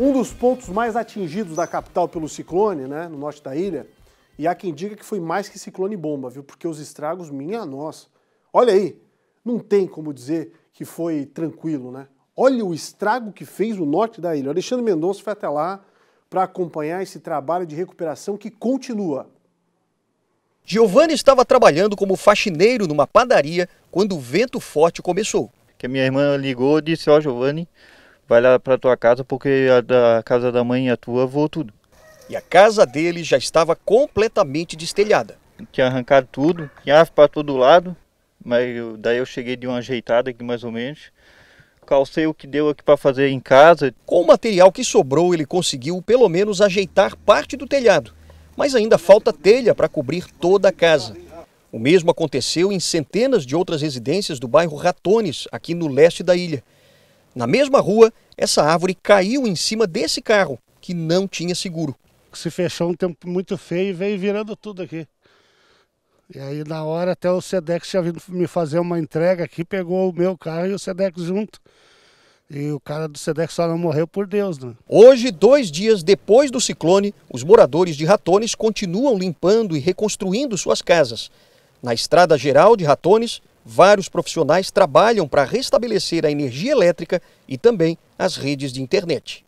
Um dos pontos mais atingidos da capital pelo ciclone, né, no norte da ilha, e há quem diga que foi mais que ciclone bomba, viu? Porque os estragos, minha nossa. Olha aí, não tem como dizer que foi tranquilo, né? Olha o estrago que fez o norte da ilha. O Alexandre Mendonça foi até lá para acompanhar esse trabalho de recuperação que continua. Giovanni estava trabalhando como faxineiro numa padaria quando o vento forte começou. Que a minha irmã ligou e disse: Ó, oh, Giovanni, vai lá para tua casa porque a da casa da mãe e a tua voou tudo. E a casa dele já estava completamente destelhada. Tinha arrancado tudo, tinha árvore para todo lado, mas eu, daí eu cheguei de uma ajeitada aqui mais ou menos. Calcei o que deu aqui para fazer em casa. Com o material que sobrou, ele conseguiu pelo menos ajeitar parte do telhado, mas ainda falta telha para cobrir toda a casa. O mesmo aconteceu em centenas de outras residências do bairro Ratones, aqui no leste da ilha. Na mesma rua, essa árvore caiu em cima desse carro, que não tinha seguro. Se fechou um tempo muito feio e veio virando tudo aqui. E aí, na hora, até o Sedex tinha vindo me fazer uma entrega aqui, pegou o meu carro e o Sedex junto. E o cara do Sedex só não morreu por Deus, né? Hoje, dois dias depois do ciclone, os moradores de Ratones continuam limpando e reconstruindo suas casas. Na estrada geral de Ratones, vários profissionais trabalham para restabelecer a energia elétrica e também as redes de internet.